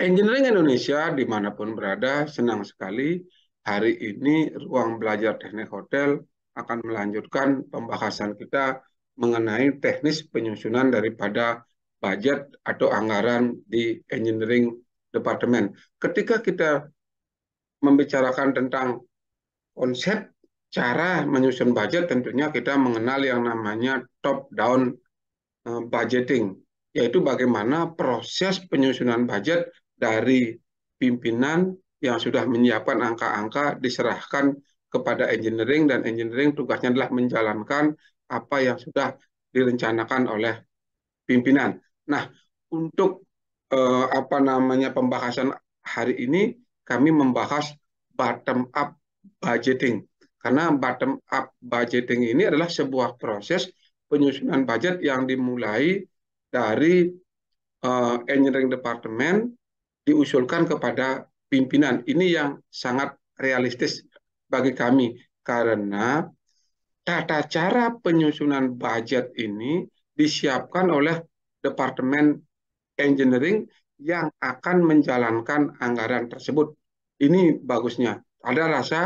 Engineering Indonesia dimanapun berada senang sekali hari ini ruang belajar teknik hotel akan melanjutkan pembahasan kita mengenai teknis penyusunan daripada budget atau anggaran di engineering departemen. Ketika kita membicarakan tentang konsep cara menyusun budget, tentunya kita mengenal yang namanya top down eh, budgeting, yaitu bagaimana proses penyusunan budget dari pimpinan yang sudah menyiapkan angka-angka diserahkan kepada engineering dan engineering tugasnya adalah menjalankan apa yang sudah direncanakan oleh pimpinan. Nah, untuk eh, apa namanya pembahasan hari ini kami membahas bottom up budgeting. Karena bottom up budgeting ini adalah sebuah proses penyusunan budget yang dimulai dari uh, engineering department diusulkan kepada pimpinan. Ini yang sangat realistis bagi kami karena tata cara penyusunan budget ini disiapkan oleh Departemen Engineering yang akan menjalankan anggaran tersebut. Ini bagusnya. Ada rasa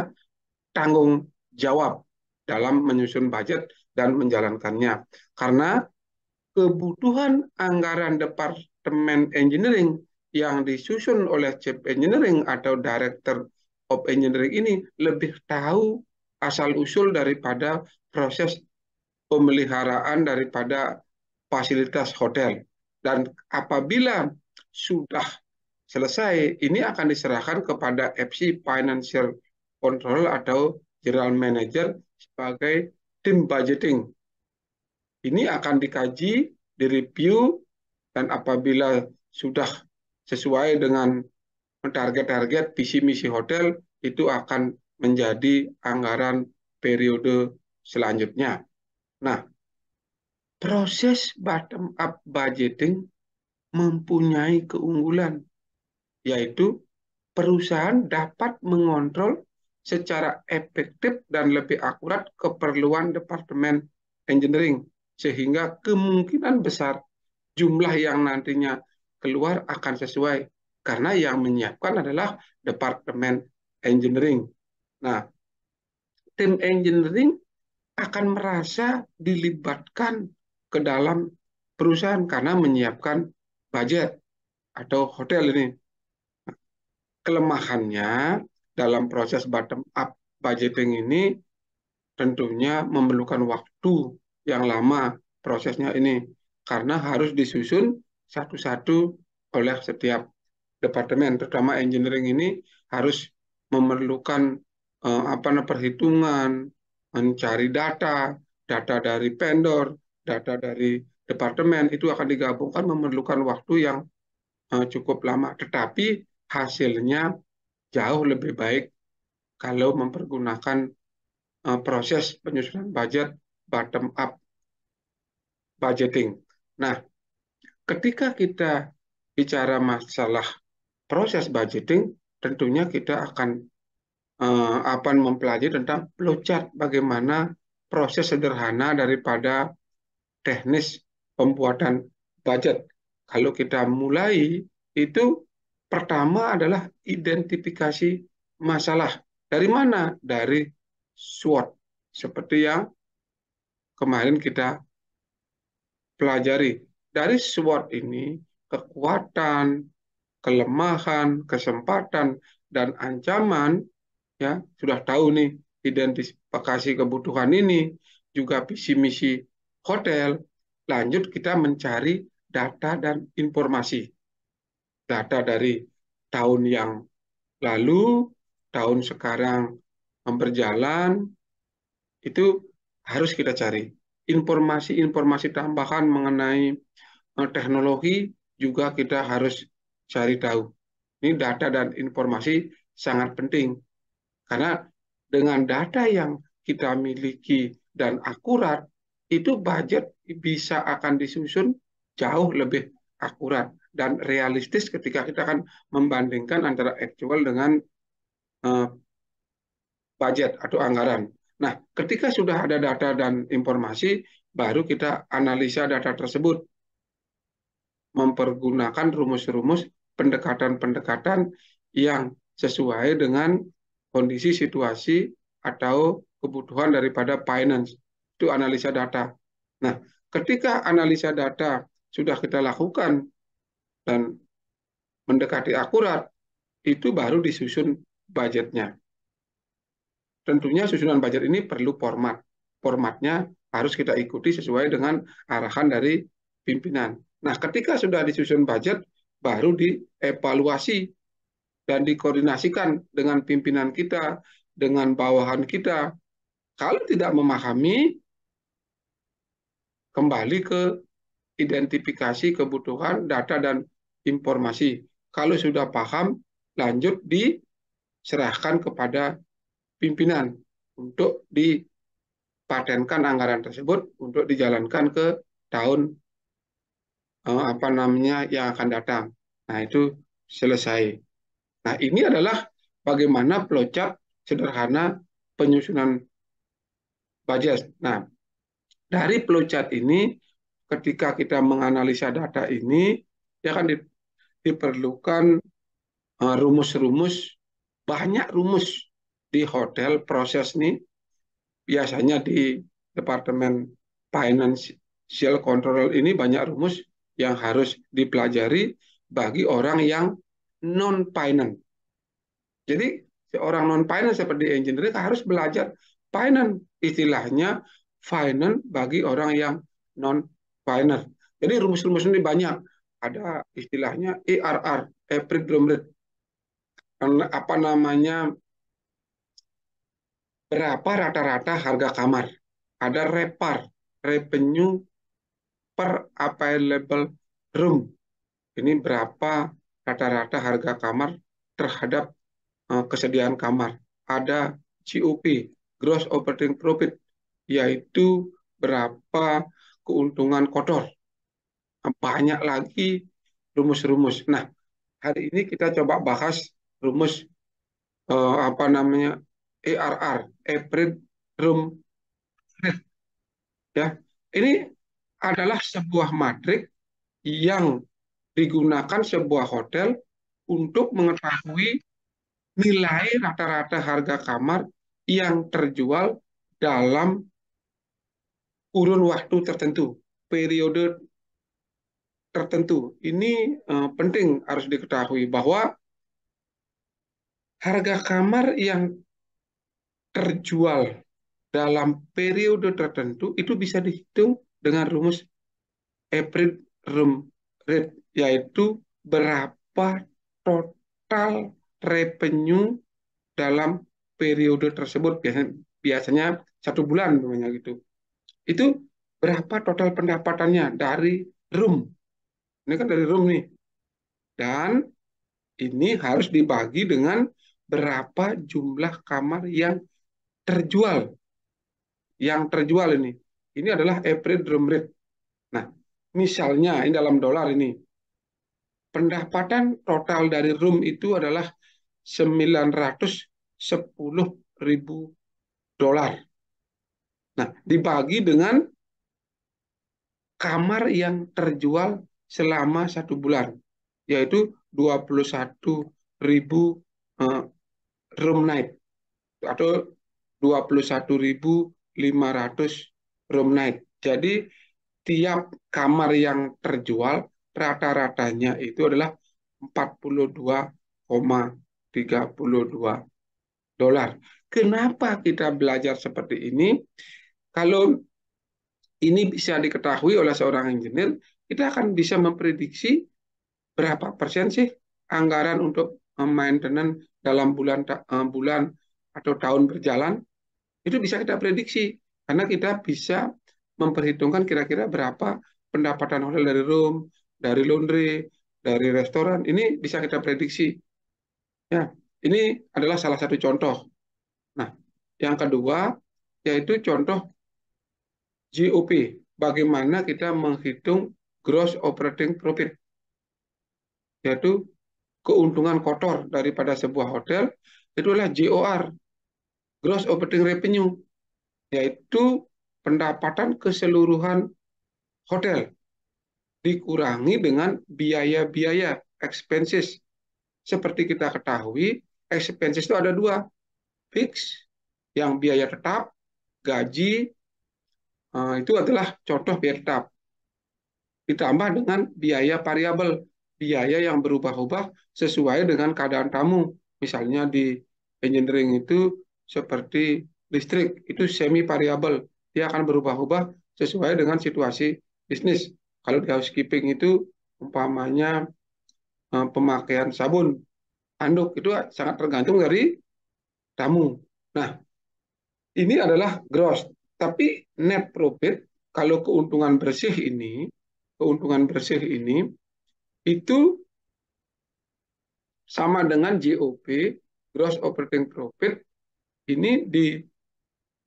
tanggung jawab dalam menyusun budget dan menjalankannya. Karena kebutuhan anggaran Departemen Engineering yang disusun oleh chief engineering atau director of engineering ini lebih tahu asal usul daripada proses pemeliharaan daripada fasilitas hotel dan apabila sudah selesai ini akan diserahkan kepada FC financial control atau general manager sebagai tim budgeting ini akan dikaji direview dan apabila sudah sesuai dengan target-target visi misi hotel itu akan menjadi anggaran periode selanjutnya. Nah, proses bottom up budgeting mempunyai keunggulan yaitu perusahaan dapat mengontrol secara efektif dan lebih akurat keperluan departemen engineering sehingga kemungkinan besar jumlah yang nantinya keluar akan sesuai karena yang menyiapkan adalah departemen engineering. Nah, tim engineering akan merasa dilibatkan ke dalam perusahaan karena menyiapkan budget atau hotel ini. Nah, kelemahannya dalam proses bottom up budgeting ini tentunya memerlukan waktu yang lama prosesnya ini karena harus disusun satu-satu oleh setiap departemen, terutama engineering ini harus memerlukan uh, apa namanya perhitungan, mencari data, data dari vendor, data dari departemen itu akan digabungkan memerlukan waktu yang uh, cukup lama. Tetapi hasilnya jauh lebih baik kalau mempergunakan uh, proses penyusunan budget bottom up budgeting. Nah, ketika kita bicara masalah proses budgeting, tentunya kita akan uh, apa mempelajari tentang flowchart bagaimana proses sederhana daripada teknis pembuatan budget. Kalau kita mulai itu pertama adalah identifikasi masalah. Dari mana? Dari SWOT. Seperti yang kemarin kita pelajari dari SWOT ini, kekuatan, kelemahan, kesempatan, dan ancaman, ya sudah tahu nih identifikasi kebutuhan ini, juga visi misi hotel, lanjut kita mencari data dan informasi. Data dari tahun yang lalu, tahun sekarang berjalan, itu harus kita cari. Informasi-informasi tambahan mengenai Eh, teknologi juga kita harus cari tahu. Ini data dan informasi sangat penting. Karena dengan data yang kita miliki dan akurat, itu budget bisa akan disusun jauh lebih akurat dan realistis ketika kita akan membandingkan antara actual dengan eh, budget atau anggaran. Nah, ketika sudah ada data dan informasi, baru kita analisa data tersebut mempergunakan rumus-rumus pendekatan-pendekatan yang sesuai dengan kondisi situasi atau kebutuhan daripada finance. Itu analisa data. Nah, ketika analisa data sudah kita lakukan dan mendekati akurat, itu baru disusun budgetnya. Tentunya susunan budget ini perlu format. Formatnya harus kita ikuti sesuai dengan arahan dari pimpinan. Nah, ketika sudah disusun budget, baru dievaluasi dan dikoordinasikan dengan pimpinan kita, dengan bawahan kita. Kalau tidak memahami, kembali ke identifikasi kebutuhan data dan informasi. Kalau sudah paham, lanjut diserahkan kepada pimpinan untuk dipatenkan anggaran tersebut untuk dijalankan ke tahun Eh, apa namanya yang akan datang. Nah, itu selesai. Nah, ini adalah bagaimana flowchart sederhana penyusunan budget. Nah, dari flowchart ini ketika kita menganalisa data ini ya kan diperlukan eh, rumus-rumus banyak rumus di hotel proses ini biasanya di departemen financial control ini banyak rumus yang harus dipelajari bagi orang yang non finance. Jadi seorang non finance seperti engineering harus belajar finance istilahnya finance bagi orang yang non finance. Jadi rumus-rumus ini banyak. Ada istilahnya ERR, average room rate. Apa namanya? Berapa rata-rata harga kamar? Ada repar, revenue per available room. Ini berapa rata-rata harga kamar terhadap eh, kesediaan kamar. Ada GOP, gross operating profit, yaitu berapa keuntungan kotor. Banyak lagi rumus-rumus. Nah, hari ini kita coba bahas rumus uh, apa namanya ARR, average room rate. Ya, ini adalah sebuah matrik yang digunakan sebuah hotel untuk mengetahui nilai rata-rata harga kamar yang terjual dalam kurun waktu tertentu, periode tertentu. Ini uh, penting harus diketahui bahwa harga kamar yang terjual dalam periode tertentu itu bisa dihitung dengan rumus average room rate yaitu berapa total revenue dalam periode tersebut biasanya, biasanya satu bulan namanya gitu itu berapa total pendapatannya dari room ini kan dari room nih dan ini harus dibagi dengan berapa jumlah kamar yang terjual yang terjual ini ini adalah average room rate. Nah, misalnya ini dalam dolar ini. Pendapatan total dari room itu adalah 910 ribu dolar. Nah, dibagi dengan kamar yang terjual selama satu bulan, yaitu 21 ribu uh, room night atau 21.500 room night. Jadi tiap kamar yang terjual rata-ratanya itu adalah 42,32 dolar. Kenapa kita belajar seperti ini? Kalau ini bisa diketahui oleh seorang engineer, kita akan bisa memprediksi berapa persen sih anggaran untuk eh, maintenance dalam bulan eh, bulan atau tahun berjalan. Itu bisa kita prediksi. Karena kita bisa memperhitungkan kira-kira berapa pendapatan hotel dari room, dari laundry, dari restoran. Ini bisa kita prediksi. Ya, ini adalah salah satu contoh. Nah, yang kedua yaitu contoh GOP, bagaimana kita menghitung gross operating profit. Yaitu keuntungan kotor daripada sebuah hotel itulah GOR, gross operating revenue yaitu pendapatan keseluruhan hotel dikurangi dengan biaya-biaya expenses. Seperti kita ketahui, expenses itu ada dua, fix yang biaya tetap, gaji eh, itu adalah contoh biaya tetap. Ditambah dengan biaya variabel, biaya yang berubah-ubah sesuai dengan keadaan tamu. Misalnya di engineering itu seperti listrik itu semi variabel, dia akan berubah-ubah sesuai dengan situasi bisnis. Kalau di housekeeping itu umpamanya eh, pemakaian sabun, anduk itu sangat tergantung dari tamu. Nah, ini adalah gross, tapi net profit kalau keuntungan bersih ini, keuntungan bersih ini itu sama dengan GOP, gross operating profit ini di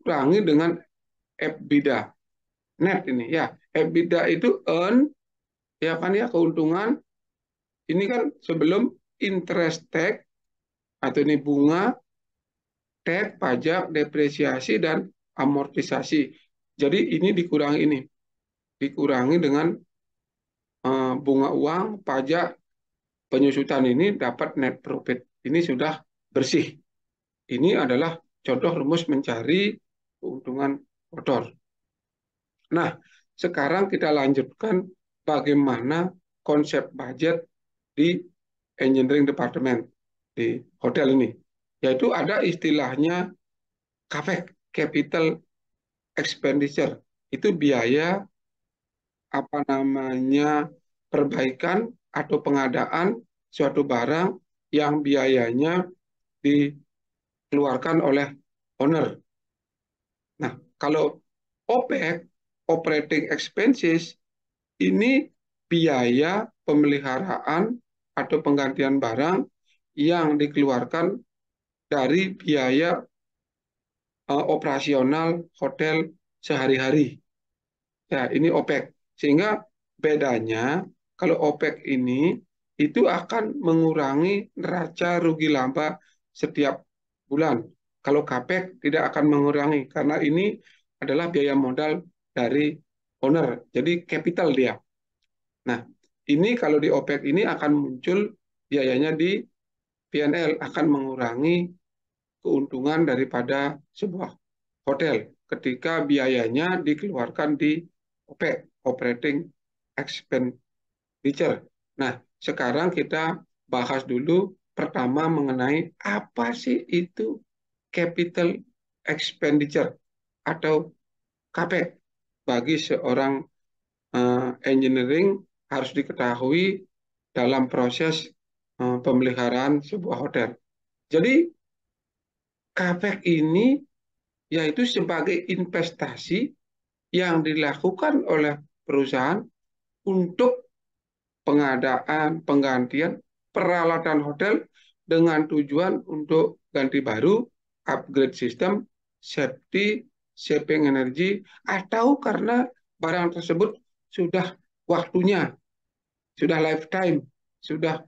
kurangi dengan EBITDA. Net ini ya. EBITDA itu earn ya kan ya keuntungan ini kan sebelum interest tax atau ini bunga tax, pajak, depresiasi dan amortisasi. Jadi ini dikurangi ini. Dikurangi dengan uh, bunga uang, pajak, penyusutan ini dapat net profit. Ini sudah bersih. Ini adalah contoh rumus mencari keuntungan kotor. Nah, sekarang kita lanjutkan bagaimana konsep budget di engineering department di hotel ini. Yaitu ada istilahnya CAPEX, capital expenditure. Itu biaya apa namanya perbaikan atau pengadaan suatu barang yang biayanya dikeluarkan oleh owner kalau OPEX, operating expenses, ini biaya pemeliharaan atau penggantian barang yang dikeluarkan dari biaya eh, operasional hotel sehari-hari. Ya, ini OPEC. Sehingga bedanya kalau OPEC ini itu akan mengurangi neraca rugi laba setiap bulan. Kalau capex tidak akan mengurangi karena ini adalah biaya modal dari owner, jadi capital dia. Nah, ini kalau di OPEX ini akan muncul biayanya di PNL akan mengurangi keuntungan daripada sebuah hotel ketika biayanya dikeluarkan di OPEX operating expenditure. Nah, sekarang kita bahas dulu pertama mengenai apa sih itu capital expenditure atau KP bagi seorang uh, engineering harus diketahui dalam proses uh, pemeliharaan sebuah hotel. Jadi CAPEX ini yaitu sebagai investasi yang dilakukan oleh perusahaan untuk pengadaan, penggantian peralatan hotel dengan tujuan untuk ganti baru upgrade sistem, safety, saving energi, atau karena barang tersebut sudah waktunya, sudah lifetime, sudah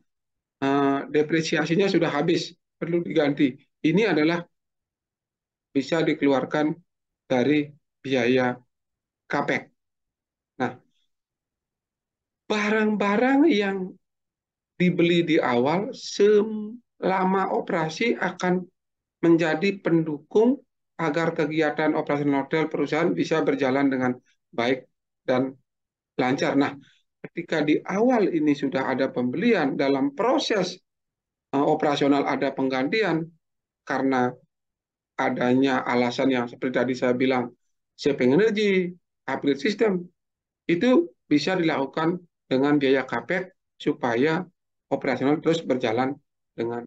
uh, depresiasinya sudah habis, perlu diganti. Ini adalah bisa dikeluarkan dari biaya KPEK. E nah, barang-barang yang dibeli di awal selama operasi akan menjadi pendukung agar kegiatan operasional hotel perusahaan bisa berjalan dengan baik dan lancar. Nah, ketika di awal ini sudah ada pembelian, dalam proses eh, operasional ada penggantian karena adanya alasan yang seperti tadi saya bilang, saving energi, upgrade sistem, itu bisa dilakukan dengan biaya kapek e supaya operasional terus berjalan dengan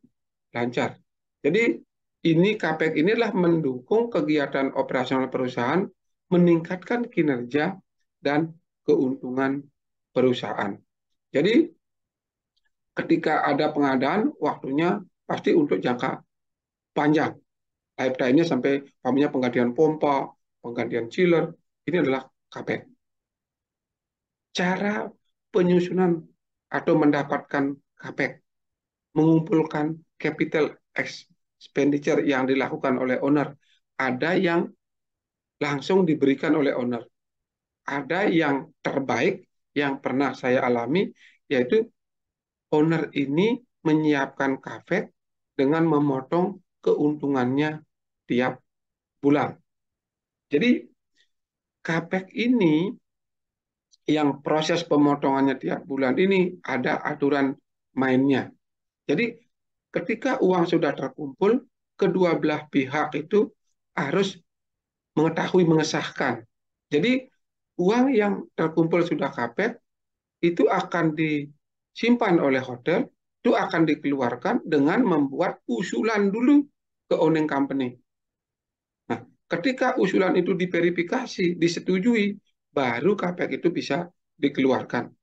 lancar. Jadi ini KPK e inilah mendukung kegiatan operasional perusahaan, meningkatkan kinerja dan keuntungan perusahaan. Jadi ketika ada pengadaan, waktunya pasti untuk jangka panjang. Lifetime-nya sampai paminya penggantian pompa, penggantian chiller, ini adalah KPK. E Cara penyusunan atau mendapatkan KPK, e mengumpulkan capital X expenditure yang dilakukan oleh owner, ada yang langsung diberikan oleh owner. Ada yang terbaik yang pernah saya alami, yaitu owner ini menyiapkan kafe dengan memotong keuntungannya tiap bulan. Jadi kapek ini yang proses pemotongannya tiap bulan ini ada aturan mainnya. Jadi ketika uang sudah terkumpul, kedua belah pihak itu harus mengetahui mengesahkan. Jadi uang yang terkumpul sudah kapet itu akan disimpan oleh hotel, itu akan dikeluarkan dengan membuat usulan dulu ke owning company. Nah, ketika usulan itu diverifikasi, disetujui, baru kapek itu bisa dikeluarkan.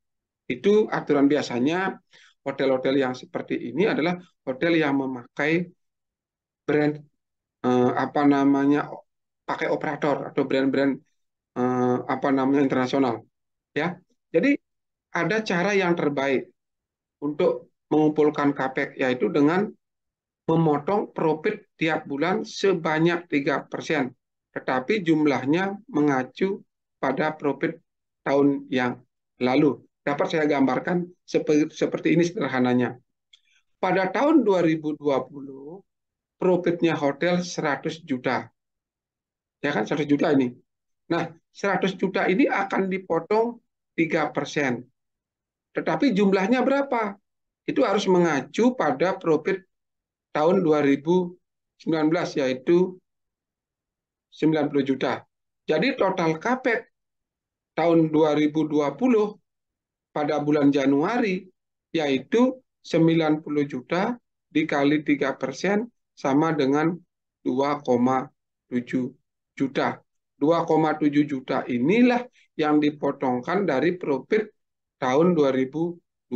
Itu aturan biasanya hotel-hotel yang seperti ini adalah hotel yang memakai brand eh, apa namanya pakai operator atau brand-brand eh, apa namanya internasional ya. Jadi ada cara yang terbaik untuk mengumpulkan KPK yaitu dengan memotong profit tiap bulan sebanyak persen tetapi jumlahnya mengacu pada profit tahun yang lalu dapat saya gambarkan seperti, seperti ini sederhananya. Pada tahun 2020, profitnya hotel 100 juta. Ya kan, 100 juta ini. Nah, 100 juta ini akan dipotong 3 persen. Tetapi jumlahnya berapa? Itu harus mengacu pada profit tahun 2019, yaitu 90 juta. Jadi total CAPEX tahun 2020 pada bulan Januari, yaitu 90 juta dikali 3 persen sama dengan 2,7 juta. 2,7 juta inilah yang dipotongkan dari profit tahun 2020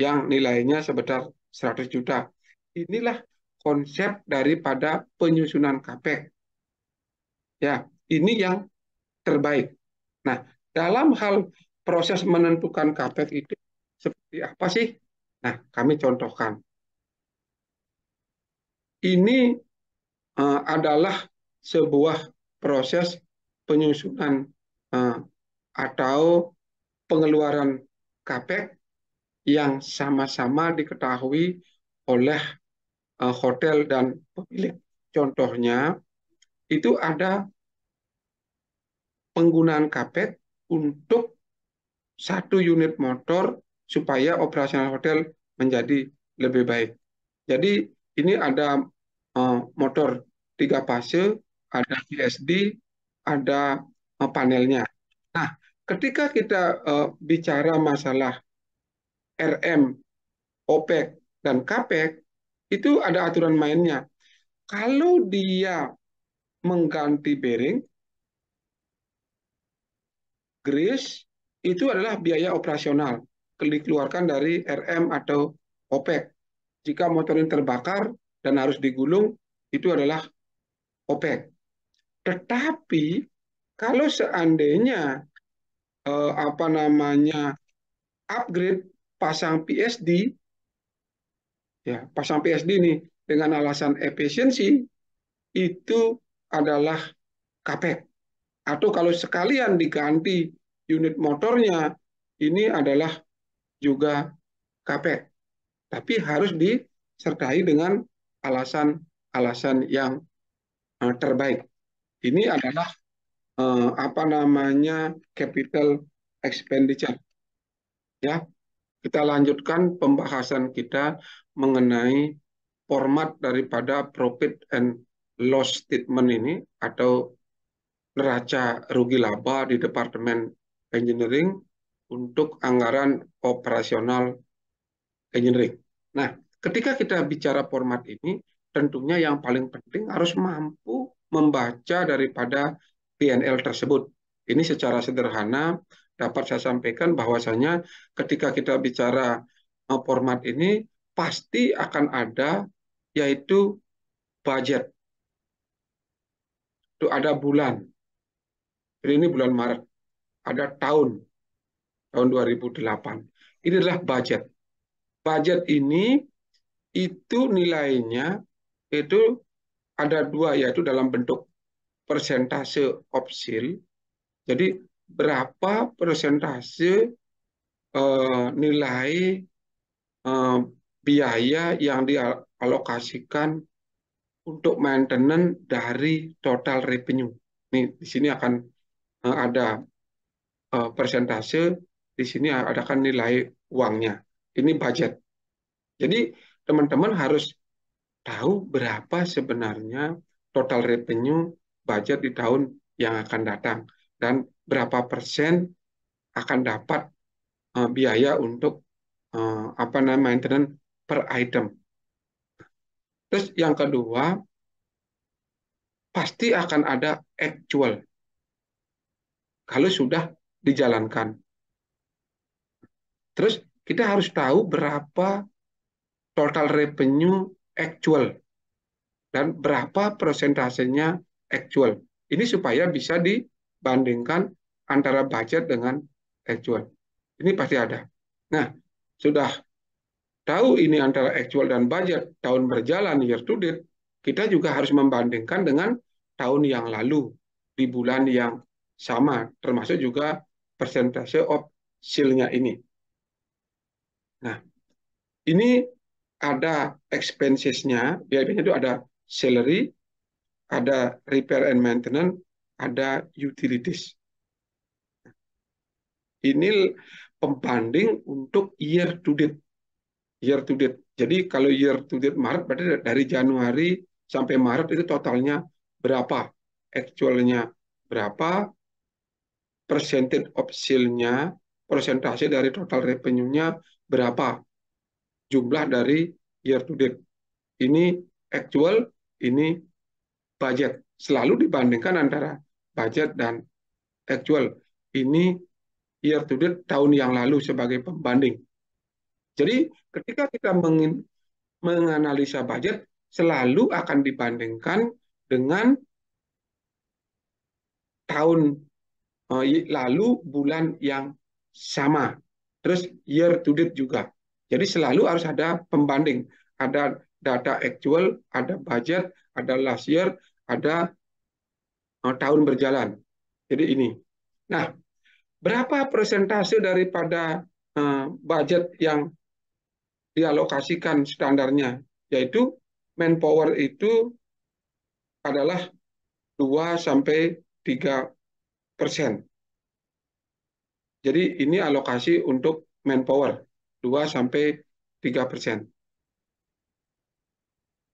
yang nilainya sebesar 100 juta. Inilah konsep daripada penyusunan KPK. E ya, ini yang terbaik. Nah, dalam hal proses menentukan karpet itu seperti apa sih? Nah, kami contohkan. Ini uh, adalah sebuah proses penyusunan uh, atau pengeluaran kapek yang sama-sama diketahui oleh uh, hotel dan pemilik. Contohnya, itu ada penggunaan kapek untuk satu unit motor supaya operasional hotel menjadi lebih baik. Jadi ini ada eh, motor tiga fase, ada PSD, ada eh, panelnya. Nah, ketika kita eh, bicara masalah RM, OPEC, dan KPEC itu ada aturan mainnya. Kalau dia mengganti bearing, grease, itu adalah biaya operasional dikeluarkan dari RM atau OPEC. Jika motor ini terbakar dan harus digulung, itu adalah OPEC. Tetapi kalau seandainya eh, apa namanya upgrade pasang PSD, ya pasang PSD ini dengan alasan efisiensi itu adalah KPEC. Atau kalau sekalian diganti unit motornya ini adalah juga kapet, Tapi harus disertai dengan alasan-alasan yang eh, terbaik. Ini adalah eh, apa namanya capital expenditure. Ya, kita lanjutkan pembahasan kita mengenai format daripada profit and loss statement ini atau neraca rugi laba di Departemen engineering untuk anggaran operasional engineering. Nah, ketika kita bicara format ini, tentunya yang paling penting harus mampu membaca daripada PNL tersebut. Ini secara sederhana dapat saya sampaikan bahwasanya ketika kita bicara eh, format ini pasti akan ada yaitu budget. Itu ada bulan. Jadi ini bulan Maret pada tahun tahun 2008. Ini adalah budget. Budget ini itu nilainya itu ada dua yaitu dalam bentuk persentase opsil. Jadi berapa persentase eh, nilai eh, biaya yang dialokasikan untuk maintenance dari total revenue. Nih, di sini akan eh, ada uh, persentase di sini kan nilai uangnya. Ini budget. Jadi teman-teman harus tahu berapa sebenarnya total revenue budget di tahun yang akan datang dan berapa persen akan dapat uh, biaya untuk uh, apa namanya maintenance per item. Terus yang kedua pasti akan ada actual kalau sudah dijalankan. Terus kita harus tahu berapa total revenue actual dan berapa persentasenya actual. Ini supaya bisa dibandingkan antara budget dengan actual. Ini pasti ada. Nah, sudah tahu ini antara actual dan budget tahun berjalan year to date, kita juga harus membandingkan dengan tahun yang lalu di bulan yang sama, termasuk juga persentase of sealnya ini. Nah, ini ada expenses biayanya itu ada salary, ada repair and maintenance, ada utilities. Ini pembanding untuk year to date. Year to date. Jadi kalau year to date Maret berarti dari Januari sampai Maret itu totalnya berapa? Actualnya berapa? percentage of sale-nya, persentase dari total revenue-nya berapa jumlah dari year to date. Ini actual, ini budget. Selalu dibandingkan antara budget dan actual. Ini year to date tahun yang lalu sebagai pembanding. Jadi ketika kita menganalisa budget, selalu akan dibandingkan dengan tahun Oh, lalu bulan yang sama. Terus year to date juga. Jadi selalu harus ada pembanding, ada data actual, ada budget, ada last year, ada oh, tahun berjalan. Jadi ini. Nah, berapa persentase daripada eh, budget yang dialokasikan standarnya? Yaitu manpower itu adalah 2 sampai 3 jadi ini alokasi untuk manpower 2 sampai 3%.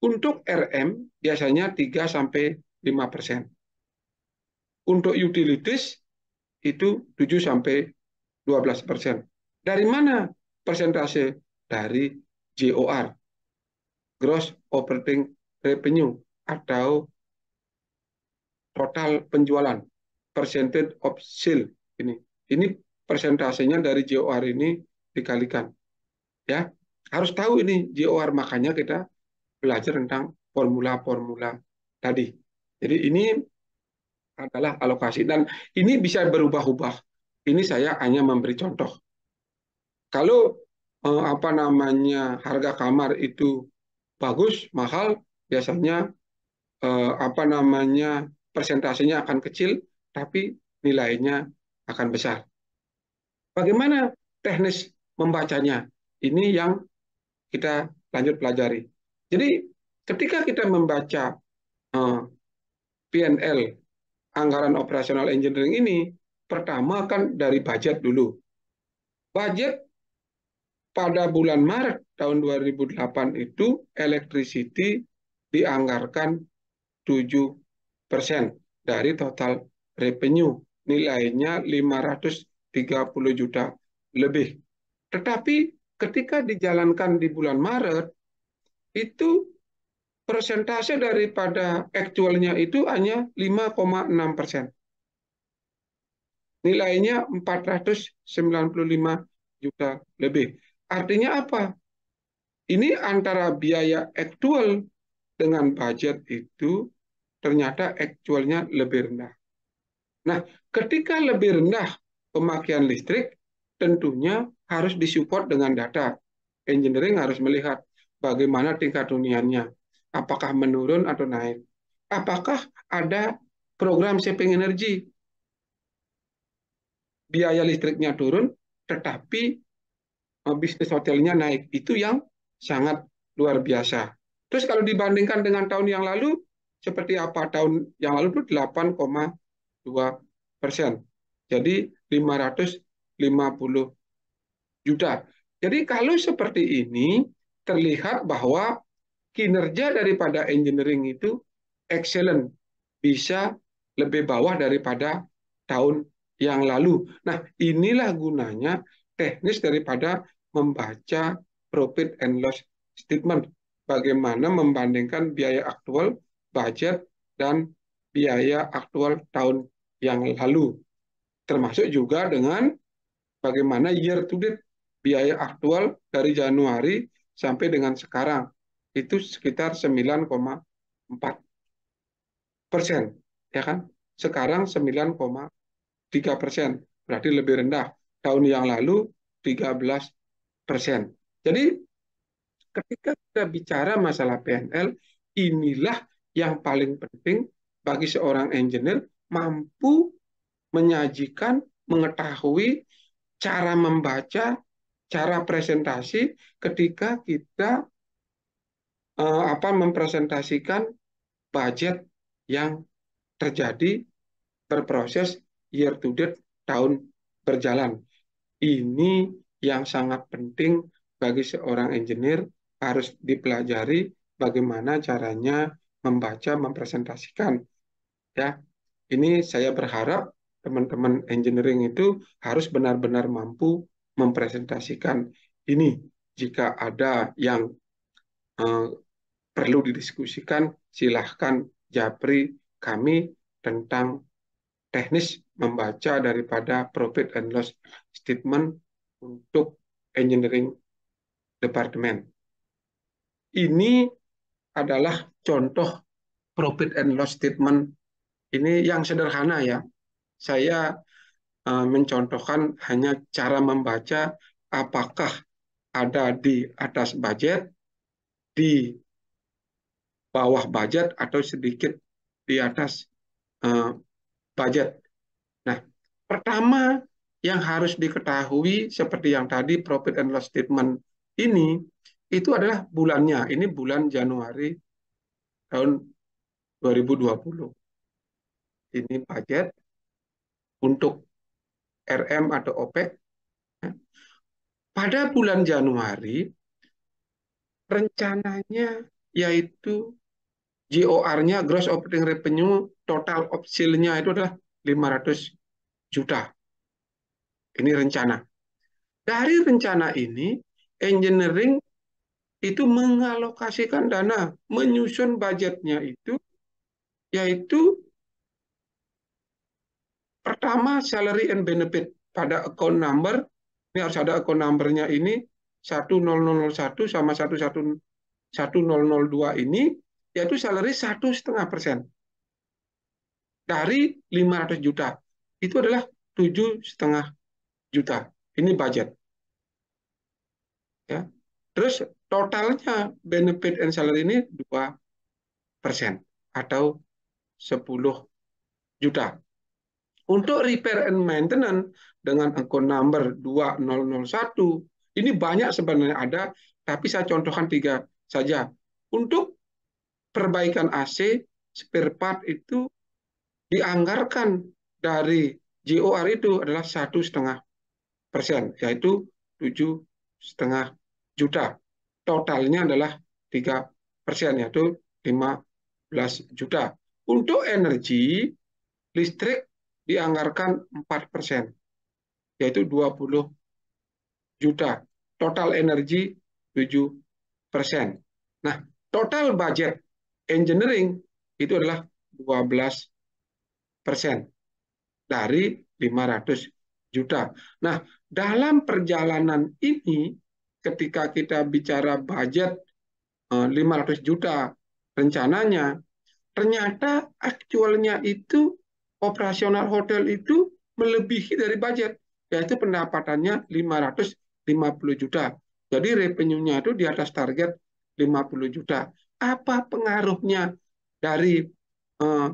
Untuk RM biasanya 3 sampai 5%. Untuk utilities itu 7 sampai 12%. Dari mana persentase? Dari GOR, Gross Operating Revenue atau total penjualan percentage of sale ini. Ini persentasenya dari JOR ini dikalikan. Ya, harus tahu ini JOR makanya kita belajar tentang formula-formula tadi. Jadi ini adalah alokasi dan ini bisa berubah-ubah. Ini saya hanya memberi contoh. Kalau eh, apa namanya harga kamar itu bagus, mahal, biasanya eh, apa namanya persentasenya akan kecil tapi nilainya akan besar. Bagaimana teknis membacanya? Ini yang kita lanjut pelajari. Jadi ketika kita membaca eh, PNL, anggaran operasional engineering ini, pertama kan dari budget dulu. Budget pada bulan Maret tahun 2008 itu electricity dianggarkan 7% dari total revenue nilainya 530 juta lebih. Tetapi ketika dijalankan di bulan Maret, itu persentase daripada actualnya itu hanya 5,6 persen. Nilainya 495 juta lebih. Artinya apa? Ini antara biaya aktual dengan budget itu ternyata actualnya lebih rendah. Nah, ketika lebih rendah pemakaian listrik, tentunya harus disupport dengan data. Engineering harus melihat bagaimana tingkat huniannya, apakah menurun atau naik. Apakah ada program saving energi? Biaya listriknya turun, tetapi eh, bisnis hotelnya naik. Itu yang sangat luar biasa. Terus kalau dibandingkan dengan tahun yang lalu, seperti apa? Tahun yang lalu itu persen. Jadi 550 juta. Jadi kalau seperti ini terlihat bahwa kinerja daripada engineering itu excellent, bisa lebih bawah daripada tahun yang lalu. Nah, inilah gunanya teknis daripada membaca profit and loss statement. Bagaimana membandingkan biaya aktual, budget, dan biaya aktual tahun yang lalu. Termasuk juga dengan bagaimana year to date biaya aktual dari Januari sampai dengan sekarang. Itu sekitar 9,4 persen. Ya kan? Sekarang 9,3 persen. Berarti lebih rendah. Tahun yang lalu 13 persen. Jadi ketika kita bicara masalah PNL, inilah yang paling penting bagi seorang engineer mampu menyajikan, mengetahui cara membaca, cara presentasi ketika kita eh, apa mempresentasikan budget yang terjadi berproses year to date tahun berjalan. Ini yang sangat penting bagi seorang engineer harus dipelajari bagaimana caranya membaca, mempresentasikan. Ya, ini saya berharap teman-teman engineering itu harus benar-benar mampu mempresentasikan ini jika ada yang uh, perlu didiskusikan silahkan japri kami tentang teknis membaca daripada profit and loss statement untuk engineering department. Ini adalah contoh profit and loss statement ini yang sederhana ya. Saya uh, mencontohkan hanya cara membaca apakah ada di atas budget, di bawah budget, atau sedikit di atas uh, budget. Nah, pertama yang harus diketahui seperti yang tadi profit and loss statement ini itu adalah bulannya. Ini bulan Januari tahun 2020 ini budget untuk RM atau OPEC. Ya. Pada bulan Januari, rencananya yaitu GOR-nya, Gross Operating Revenue, total opsilnya itu adalah 500 juta. Ini rencana. Dari rencana ini, engineering itu mengalokasikan dana, menyusun budgetnya itu, yaitu Pertama, salary and benefit pada account number. Ini harus ada account numbernya ini 1001 sama 11002 ini, yaitu salary satu setengah persen dari 500 juta. Itu adalah tujuh setengah juta. Ini budget. Ya. Terus totalnya benefit and salary ini 2 persen atau 10 juta. Untuk repair and maintenance dengan account number 2001, ini banyak sebenarnya ada, tapi saya contohkan tiga saja. Untuk perbaikan AC, spare part itu dianggarkan dari GOR itu adalah satu setengah persen, yaitu tujuh setengah juta. Totalnya adalah tiga persen, yaitu 15 juta. Untuk energi, listrik dianggarkan 4 persen, yaitu 20 juta. Total energi 7 persen. Nah, total budget engineering itu adalah 12 persen dari 500 juta. Nah, dalam perjalanan ini, ketika kita bicara budget 500 eh, juta rencananya, ternyata aktualnya itu operasional hotel itu melebihi dari budget, yaitu pendapatannya 550 juta. Jadi revenue-nya itu di atas target 50 juta. Apa pengaruhnya dari eh,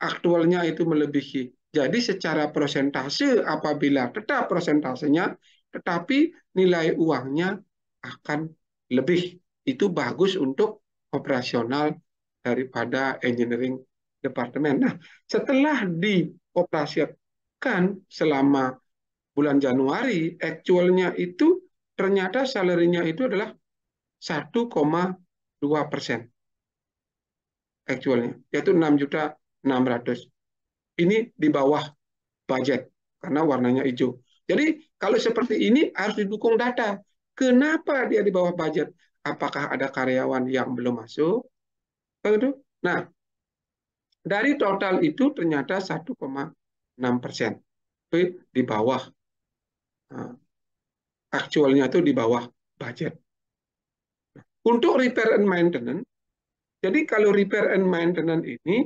aktualnya itu melebihi? Jadi secara persentase apabila tetap persentasenya, tetapi nilai uangnya akan lebih. Itu bagus untuk operasional daripada engineering departemen. Nah, setelah dioperasikan selama bulan Januari, actualnya itu ternyata salarinya itu adalah 1,2 persen. Actualnya, yaitu 6 juta 600. Ini di bawah budget, karena warnanya hijau. Jadi kalau seperti ini harus didukung data. Kenapa dia di bawah budget? Apakah ada karyawan yang belum masuk? Nah, dari total itu ternyata 1,6 persen. di bawah. Aktualnya nah, itu di bawah budget. Untuk repair and maintenance, jadi kalau repair and maintenance ini,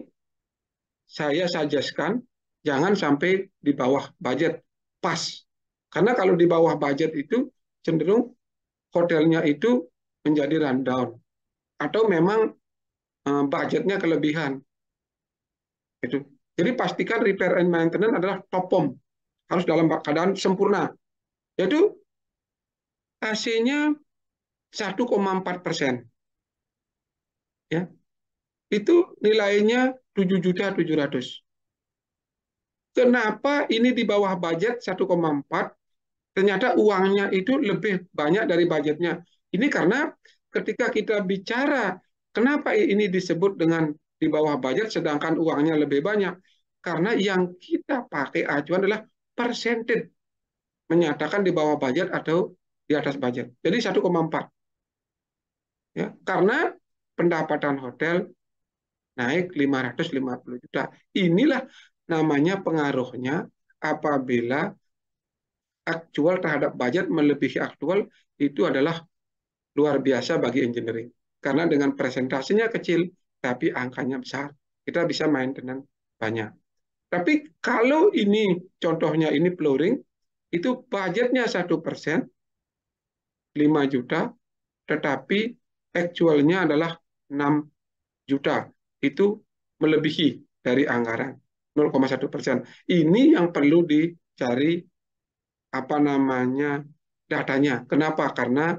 saya sajaskan jangan sampai di bawah budget pas. Karena kalau di bawah budget itu cenderung hotelnya itu menjadi rundown. Atau memang eh, budgetnya kelebihan itu. Jadi pastikan repair and maintenance adalah topom. Harus dalam keadaan sempurna. Yaitu AC-nya 1,4 persen. Ya. Itu nilainya juta 700. Kenapa ini di bawah budget 1,4? Ternyata uangnya itu lebih banyak dari budgetnya. Ini karena ketika kita bicara kenapa ini disebut dengan di bawah budget sedangkan uangnya lebih banyak karena yang kita pakai acuan adalah persentif menyatakan di bawah budget atau di atas budget. Jadi 1,4. Ya, karena pendapatan hotel naik 550 juta. Inilah namanya pengaruhnya apabila aktual terhadap budget melebihi aktual itu adalah luar biasa bagi engineering. Karena dengan presentasinya kecil, tapi angkanya besar. Kita bisa main dengan banyak. Tapi kalau ini contohnya ini flooring, itu budgetnya satu persen, 5 juta, tetapi actualnya adalah 6 juta. Itu melebihi dari anggaran 0,1 persen. Ini yang perlu dicari apa namanya datanya. Kenapa? Karena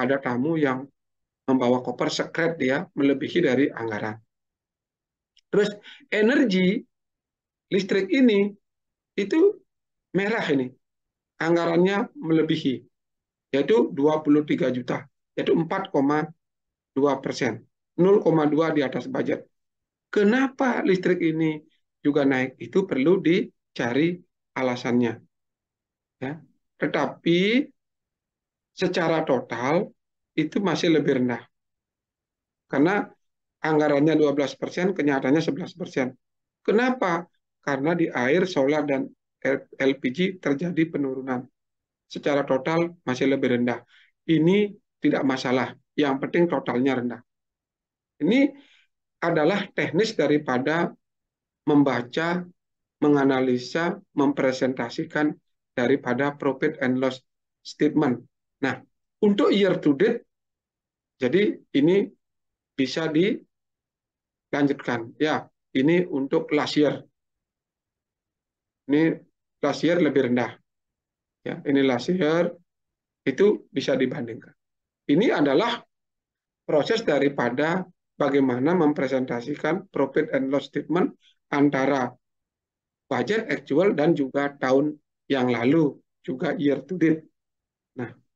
ada tamu yang membawa koper sekret dia ya, melebihi dari anggaran. Terus energi listrik ini itu merah ini. Anggarannya melebihi yaitu 23 juta, yaitu 4,2 persen, 0,2 di atas budget. Kenapa listrik ini juga naik? Itu perlu dicari alasannya. Ya. Tetapi secara total itu masih lebih rendah. Karena anggarannya 12 persen, kenyataannya 11 persen. Kenapa? Karena di air, solar, dan LPG terjadi penurunan. Secara total masih lebih rendah. Ini tidak masalah. Yang penting totalnya rendah. Ini adalah teknis daripada membaca, menganalisa, mempresentasikan daripada profit and loss statement. Nah, untuk year to date, jadi ini bisa dilanjutkan. Ya, ini untuk last year. Ini last year lebih rendah. Ya, ini last year itu bisa dibandingkan. Ini adalah proses daripada bagaimana mempresentasikan profit and loss statement antara budget actual dan juga tahun yang lalu juga year to date. Nah,